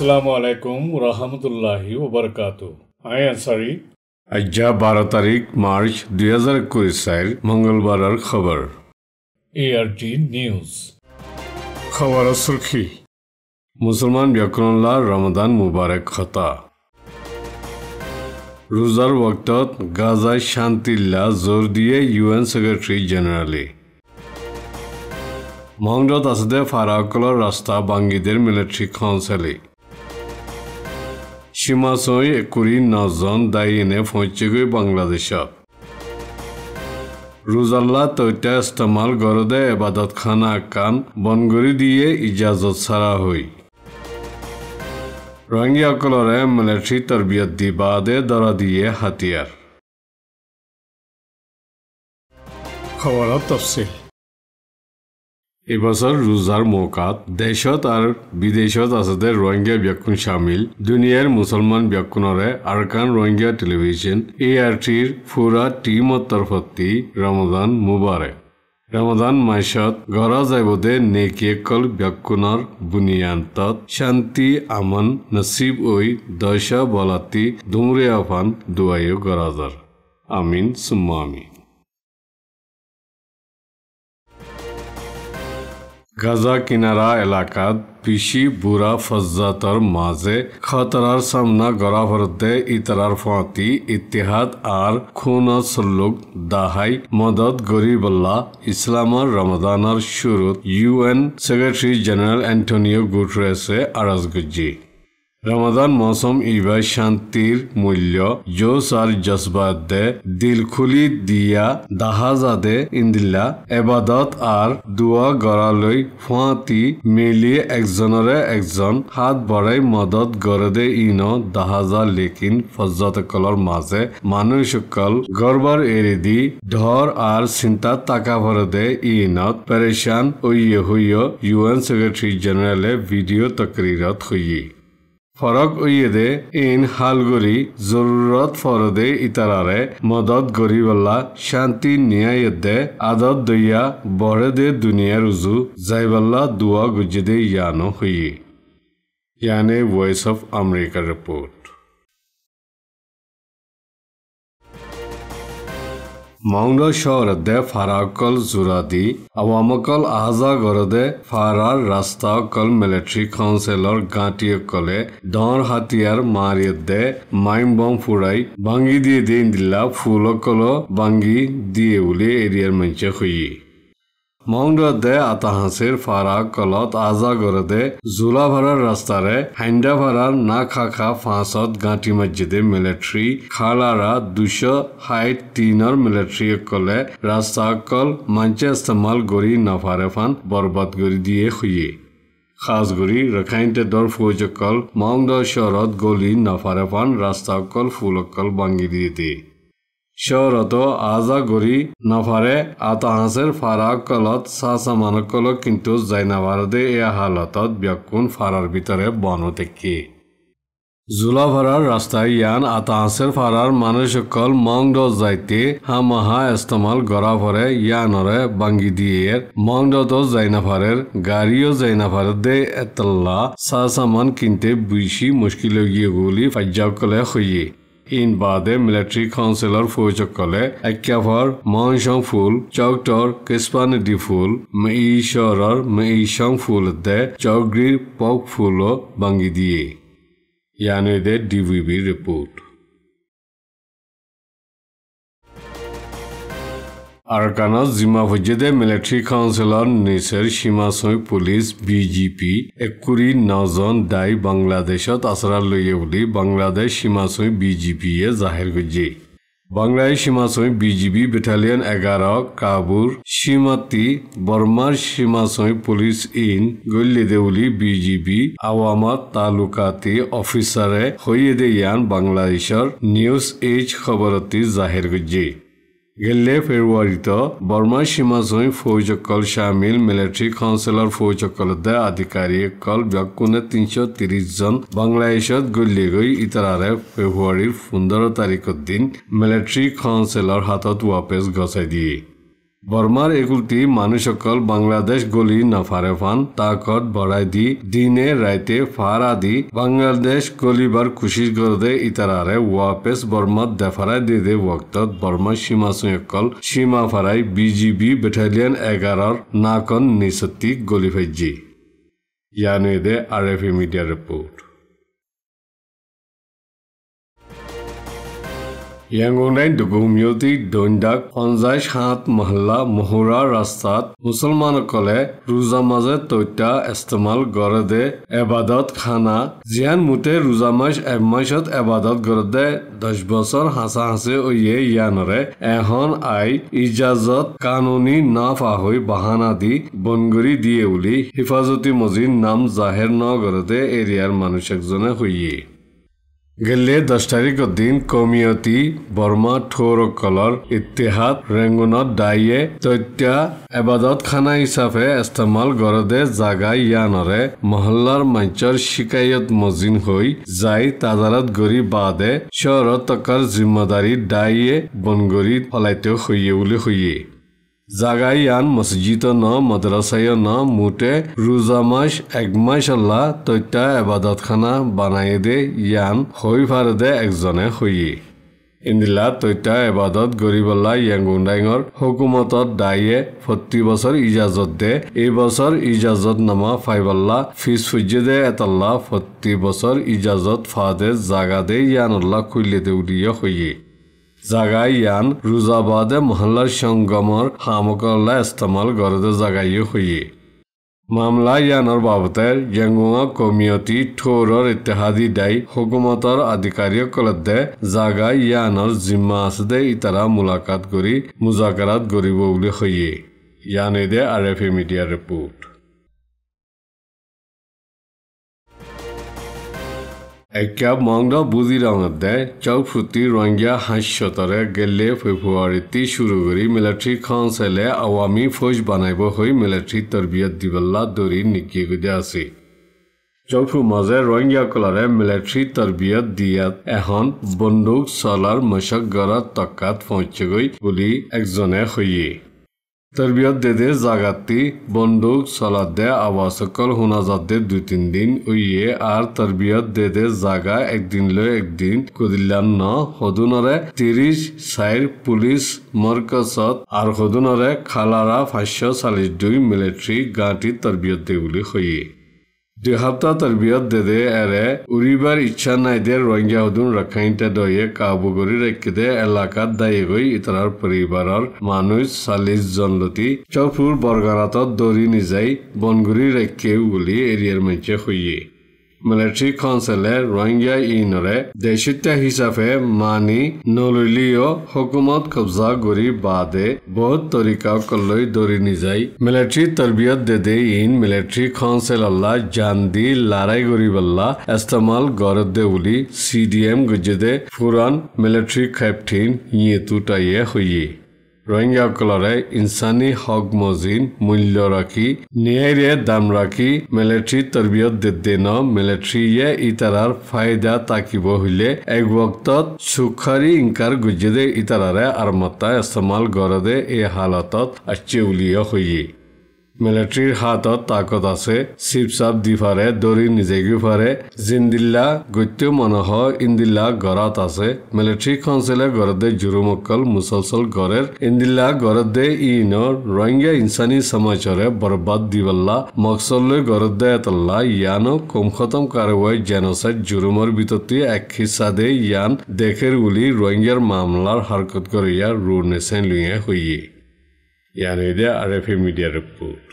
আসসালামু আলাইকুম রহমতুল্লাহি ওবরকাত আই আনসারি আজ্জা বারো তারিখ মার্চ দুই হাজার একুশ সাল মঙ্গলবার খবর এআরটি নিউজ খবর সুরখি মুসলমান ব্যকরণলা রমদান মুবারক খতা ৰোজাৰ বক্তত গাজা শান্তিল্লা জোৰ দিয়ে ইউ এন ছেক্ৰেটাৰী জেনেৰেলে মহম্মদ আছাদে ফাৰাকলৰ ৰাস্তা বাংগীদের মিলিটাৰী কাউন্সিলে সীমা ছয় একুড়ি নজন দায়ী এনে ফৈচিগুই বাংলাদেশত রোজাল্লা তৈটা ইস্তমাল গরদে এবাদত খানা কান বনগুড়ি দিয়ে ইজাজত ছাড়া হই রোহিঙ্গিয়াসকলরে মিলিটারি তরবিয়ত দি বাদে দরা দিয়ে হাতিয়ার খবরত তফসিল এবছর রোজার মৌকাত দেশত আর বিদেশত আসতে রোহিঙ্গা ব্যক্তি সামিল দুনিয়ার মুসলমান ব্যক্তিনরে আরকান রোহিঙ্গা টেলিভিশন এ আর টির ফুরা টিমত তরফতি রমজান মুবারে রমদান মাসত ঘর যাইবদে নেকিয়েকল ব্যকুণর বুনিয়ান্ত শান্তি আমন নসিব ওই দশ বলাতি দুমরে আফান দুয়াই গরাজার আমিন সুম্মা আমিন गजा किनारा एलकत पिशी बुरा फज्जातर मजे खतरार सामना गरा भरते इतरार फाती इतिहाद आर खून सल्लुक दहाई मदद गरीबल्ला इस्लामर रमदानर शुरू यूएन सेक्रेटरी जनरल एंटोनियो गुटरेसे अरजगुजी রমাদান মৌসুম ইবাই শান্তির মূল্য জোস আর জজবাত দে দিল খুলি দিয়া দাহাজাদে ইন্দিল্লা এবাদত আর দুয়া গড়ালৈ ফুৱাতি মিলি একজনৰে একজন হাত বড়াই মদত দে ইন দাহাজা লেকিন মাঝে মাজে মানুহসকল গৰ্বৰ এৰি দি ধৰ আৰু চিন্তাত টাকা ভৰদে ইনত পেৰেচান ঐয়ে হইয় ইউ এন ছেক্ৰেটাৰী জেনেৰেলে ভিডিঅ' তকৰীৰত হৈয়ে ফৰক উইয়েদে ইন হালগুৰি জৰুৰত ফৰদে ইতাৰাৰে মদত গঢ়িবল্লা শান্তি ন্যায়েদে আদত দৈয়া বৰে দে দুনিয়াৰ উজু জাইবল্লা দুৱা গুজিদে ইয়ানো হৈয়ে ইয়ানে ভইচ অফ আমেৰিকাৰ ৰিপৰ্ট মাউনা শহরদে ফারাকল জুরাদি আওয়ামকল আহজা গরদে ফারার রাস্তা অকল মিলিটারি কাউন্সিলর গাঁটিয়কলে ডর হাতিয়ার মারিয়দে মাইম বম ফুড়াই ভাঙ্গি দিয়ে দিন দিলা ফুলকল ভাঙ্গি দিয়ে উলি এরিয়ার মঞ্চে হইয়ে মংগ দে আতাহাঁচিৰ ফাৰাক কলত আজা গড় দে জোলাভাৰৰ ৰাস্তাৰে হাইণ্ডাভাৰাৰ না খা খা ফাঁচত গাঁঠি মছজিদে মিলিট্ৰী খালাৰা দুশ হাই তিনৰ মিলিট্ৰীসকলে ৰাস্তাসকল মঞ্চে ইস্তেমাল কৰি নাফাৰে ফান বৰবাদ কৰি দিয়ে শুয়ে খাজগুৰি ৰখাইণ্টে দৰ ফৌজসকল মংগ চহৰত গলি নাফাৰে ফান ৰাস্তাসকল ফুলসকল ভাঙি দিয়ে দিয়ে ಶೌರತ ಆಜಾಗುರಿ ನಫಾರೆ ಆತ ಹಾಸೆರ್ ಫಾರಾ ಕলত ಸಾಸಾ ಮಾನಕಲ কিন্তু জাইনাবারদে এ হালতত ব্যাকুন ফারার ভিতরে বন থেকে জুলাভারার রাস্তায় ইয়ান আতাহাসের ফারার মানুষকল মং ড যাইতে হামাহা ইস্তেমাল গড়া ফরে ইয়ানরে বাঙ্গি দিয়ে মং ড জাইনাফারের গাড়িও জাইনাফার দে এতল্লা সা সামান কিনতে বেশি মুশকিল গিয়ে গুলি ফাজ্জাকলে হইয়ে ইন বাদে মিলিটারি কাউন্সিলর ফৌজকলে একাভর মনসং ফুল চকটর কিসপান ডি ফুল মেঈশ্বর মেঈশং ফুল দে চৌগ্রীর পক ফুল ও বাঙ্গি দিয়ে ইয়ানুদের ডিবিবির রিপোর্ট আরকানাস জিম্মাফজিদে মিলিটারি কাউন্সিলর নিচের সীমাচৈ পুলিচ বি জি পি একুৰি নজন দায়ী বাংলাদেশত আশ্ৰা লৈয়ে বুলি বাংলাদেশ সীমাচৈ বি জি পিয়ে জাহিৰ কৰিছে বাংলাদেশ সীমাচৈ বি জি পি বেটালিয়ন এগার কাবুর সীমাতি বর্মার সীমাচৈ পুলিশ ইন গল্লি দেউলি বি জি পি আওয়ামত তালুকাতি অফিসারে হইয়ে দে ইয়ান বাংলাদেশৰ নিউজ এইচ খবরতি জাহিৰ কৰিছে গেলে ফেব্রুয়ারিত বর্মা সীমা সীমাসই ফৌজকল সামিল মিলিটারি কাউন্সিলর ফৌজকলদে আধিকারিকল ব্যকুনে তিনশো তিরিশ জন বাংলাদেশ গলিয়ে গই ইতারে ফেব্রুয়ারির পনেরো তারিখের দিন মিলিটারি কাউন্সিলর হাতত ওয়াপেস গছাই দিয়ে বর্মার এগুলটি মানুষকল বাংলাদেশ গলি নাফারে ফান তাকত বড়াই দি দিনে রাইতে ফার আদি বাংলাদেশ গলিবার কুশিস গরদে ইতারারে ওয়াপেস বর্মা দেফারাই দে দে ওক্ত বর্মা সীমা সুয়কল সীমা ফারাই বিজিবি ব্যাটালিয়ন এগারর নাকন নিসত্তি গলি ফাইজি ইয়ানে দে এফ মিডিয়া রিপোর্ট ইয়াংগুনাই দুগুমিয়তি দৈন্দাক পঞ্জাই সাত মহল্লা মহুৰা ৰাস্তাত মুছলমানসকলে ৰোজা মাজে তৈতা ইস্তেমাল গড় দে এবাদত খানা জিয়ান মুঠে ৰোজা মাজ এক মাছত এবাদত গড় দে দহ বছৰ হাঁচা হাঁচে অয়ে ইয়ানৰে এখন আই ইজাজত কাননী নাফা হৈ বাহানা দি বনগৰি দিয়ে বুলি হিফাজতী মজিদ নাম জাহেৰ ন গড়তে এৰিয়াৰ মানুহ একজনে হৈয়েই গেলে দহ তাৰিখৰ দিন কমিয়তি বৰ্মা থৌৰ কলৰ ইতিহাদ ৰেঙুনত দায়ে তত্যা এবাদত খানা হিচাপে ইস্তেমাল গড়দে জাগা ইয়ানৰে মহল্লাৰ মঞ্চৰ শিকায়ত মজিন হৈ যাই তাজাৰত গৰি বাদে চৰত টকাৰ জিম্মদাৰী দায়ে বনগৰি পলাইত হৈয়ে বুলি হৈয়ে জাগাইয়ান মসজিদ ন মদ্রাসায় ন মুটে রোজামাস একমাস আল্লাহ তৈত্যা এবাদতখানা বানাই দে ইয়ান হই ফারে একজনে হইয়ে ইন্দিলা তৈত্যা এবাদত গরিবল্লা ইয়াঙ্গুন্ডাইঙর হুকুমতত দায়ে প্রতি বছর ইজাজত দে এই বছর ইজাজত নামা ফাইবাল্লা ফিস ফুজে দে এতাল্লা প্রতি বছর ইজাজত ফাদে জাগা দে ইয়ানুল্লাহ খুলিয়ে দে উড়িয়ে হইয়ে জাগাইয়ান ৰোজাবাদে মহল্লাৰ সংগমৰ সামকল্লা ইস্তেমাল কৰোঁতে জাগাইয়ে মামলা মামলায়ানৰ বাবতে জেঙুৱা কমিয়তি থৌৰৰ ইত্যাদি দায়ী হুকুমতৰ আধিকাৰীসকলে দে জাগাই ইয়ানৰ জিম্মা আছে দে ইতাৰা মোলাকাত কৰি মোজাকাৰাত কৰিব বুলি সৈয়ে ইয়ানে দে আৰ এফ এ মিডিয়াৰ ৰিপৰ্ট একা মংরা বুজিরাঙতে চৌফুটি রোহিঙ্গা হাস্যতরে গেলে ফেব্রুয়ারিতে শুরু করি মিলিটারি কাউন্সিলে আওয়ামী ফৌজ বানাইব হয়ে মিলিটারি তরবিয়ত দিবল্লা দরি নিকিয়ে গুজে আছে চৌফু মাঝে কলারে মিলিটারি তরবিয়ত দিয়াত এখন বন্দুক সলার মশক গড়ত তকাত গই বুলি একজনে হইয়ে তৰবিয়ত দে দে জাগাতি বন্দুক চলাত দে আৱাসকল শুনা যাত দে দুই তিন দিন উইয়ে আৰু তৰবিয়ত দে দে জাগা একদিন লৈ একদিন কদিলান্ন সদুনৰে ত্ৰিশ চাইৰ পুলিচ মৰকচত আৰু সদুনৰে খালাৰা পাঁচশ চাল্লিছ দুই মিলিট্ৰী গাঁৱটি তৰবিয়ত দে বুলি সহিয়ে দেহাতা তরবিয়ত দে দে এরে উড়িবার ইচ্ছা নাই দে রোহিঙ্গা হুদুন রক্ষাইটা দিয়ে কাবু করে রেখে দে এলাকার দায়ী হয়ে ইতরার পরিবার মানুষ চাল্লিশ জনলতি লতি চৌফুর বর্গানাত দৌড়ি নিজাই বনগুড়ি রেখে বলে এরিয়ার মঞ্চে হইয়ে মিলিটারি কাউন্সিলে রোহিঙ্গা ইউনিয়নে দেশিতা হিচাপে মানি নলিও হকুমত কবজা কৰি বাদে বহুত তৰিকাক লৈ দৌৰি নিজাই মিলিটাৰী তৰবিয়ত দেদে ইন মিলিটারি কাউন্সিল আল্লাহ জান দি লাৰাই বল্লা ইস্তেমাল গরদ দে বুলি C D M military captain ইয়ে কেপ্টেইন হইয়ে ৰোহিংগীসকলৰে ইনচানী হক মজিন মূল্য ৰাখি ন্যায়ৰে দাম ৰাখি মিলেট্ৰী তৰবিয়ত দেন মিলেট্ৰীয়ে ইটাৰাৰ ফাইদা তাকিব হলে এক বক্তত চুখাৰী ইংকাৰ গুজিদে ইটাৰাৰে আৰু মতা ইস্তেমাল গড়দে এই হালতত আচ্চেউলীয় হয়েই মিলিটাৰিৰ হাতত তাকত আছে শিবসাপ দি ফাৰে দৰি নিজে গি ফারে জিন্দিল্লা গত্য মনহ ইন্দিল্লা গড়াত আছে মিলিটারি কাউন্সিলে গড়দে জুরুমকল মুসলসল গড়ের ইন্দিল্লা গড়দে ইন রোহিঙ্গা ইনসানি সমাচারে বরবাদ দিবল্লা মকসল গড়দে এতল্লা ইয়ান কমখতম কারবাই জেনোসাইড জুরুমর ভিতরটি এক হিসা দে ইয়ান দেখের উলি রোহিঙ্গার মামলাৰ হৰকত কৰিয়া ৰুনেসেন লুয়ে হইয়ে ইয়ান এদিয়া আৰ এফ মিডিয়াৰ ৰিপোৰ্ট